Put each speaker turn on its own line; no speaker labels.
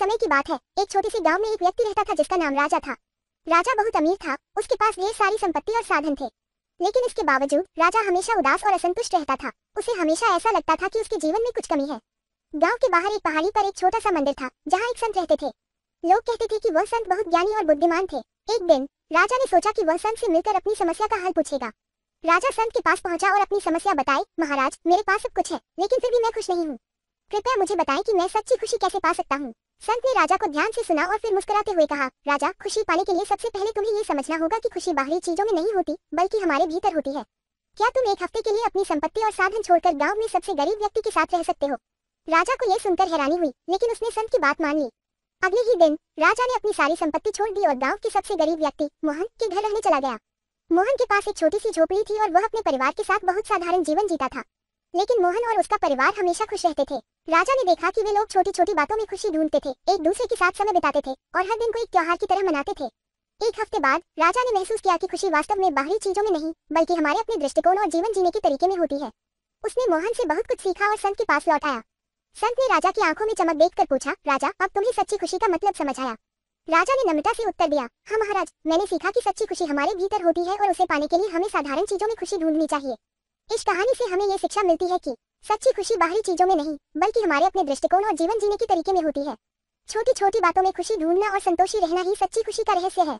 समय की बात है एक छोटे से गांव में एक व्यक्ति रहता था जिसका नाम राजा था राजा बहुत अमीर था उसके पास ढेर सारी संपत्ति और साधन थे लेकिन इसके बावजूद राजा हमेशा उदास और असंतुष्ट रहता था उसे हमेशा ऐसा लगता था कि उसके जीवन में कुछ कमी है गांव के बाहर एक पहाड़ी पर एक छोटा सा मंदिर था जहाँ एक संत रहते थे लोग कहते थे कि वह संत बहुत ज्ञानी और बुद्धिमान थे एक दिन राजा ने सोचा कि वह संत से मिलकर अपनी समस्या का हल पूछेगा राजा संत के पास पहुंचा और अपनी समस्या बताई महाराज मेरे पास सब कुछ है लेकिन फिर भी मैं खुश नहीं हूँ कृपया मुझे बताएं कि मैं सच्ची खुशी कैसे पा सकता हूँ संत ने राजा को ध्यान से सुना और फिर मुस्कुराते हुए कहा राजा खुशी पाने के लिए सबसे पहले तुम्हें ये समझना होगा कि खुशी बाहरी चीजों में नहीं होती बल्कि हमारे भीतर होती है क्या तुम एक हफ्ते के लिए अपनी संपत्ति और साधन छोड़कर गाँव में सबसे गरीब व्यक्ति के साथ रह सकते हो राजा को यह सुनकर हैरानी हुई लेकिन उसने संत की बात मान ली अगले ही दिन राजा ने अपनी सारी संपत्ति छोड़ दी और गांव के सबसे गरीब व्यक्ति मोहन के घर रहने चला गया मोहन के पास एक छोटी सी झोपड़ी थी और वह अपने परिवार के साथ बहुत साधारण जीवन जीता था लेकिन मोहन और उसका परिवार हमेशा खुश रहते थे राजा ने देखा कि वे लोग छोटी छोटी बातों में खुशी ढूंढते थे एक दूसरे के साथ समय बिताते थे और हर दिन को एक त्योहार की तरह मनाते थे एक हफ्ते बाद राजा ने महसूस किया कि खुशी वास्तव में बाहरी चीजों में नहीं बल्कि हमारे अपने दृष्टिकोण और जीवन जीने के तरीके में होती है उसने मोहन से बहुत कुछ सीखा और संत के पास लौट आया संत ने राजा की आंखों में चमक देख पूछा राजा अब तुम्हें सच्ची खुशी का मतलब समझ आया राजा ने नम्रता से उत्तर दिया हाँ महाराज मैंने सीखा कि सच्ची खुशी हमारे भीतर होती है और उसे पाने के लिए हमें साधारण चीजों में खुशी ढूंढनी चाहिए इस कहानी से हमें ये शिक्षा मिलती है कि सच्ची खुशी बाहरी चीजों में नहीं बल्कि हमारे अपने दृष्टिकोण और जीवन जीने के तरीके में होती है छोटी छोटी बातों में खुशी ढूंढना और संतोषी रहना ही सच्ची खुशी का रहस्य है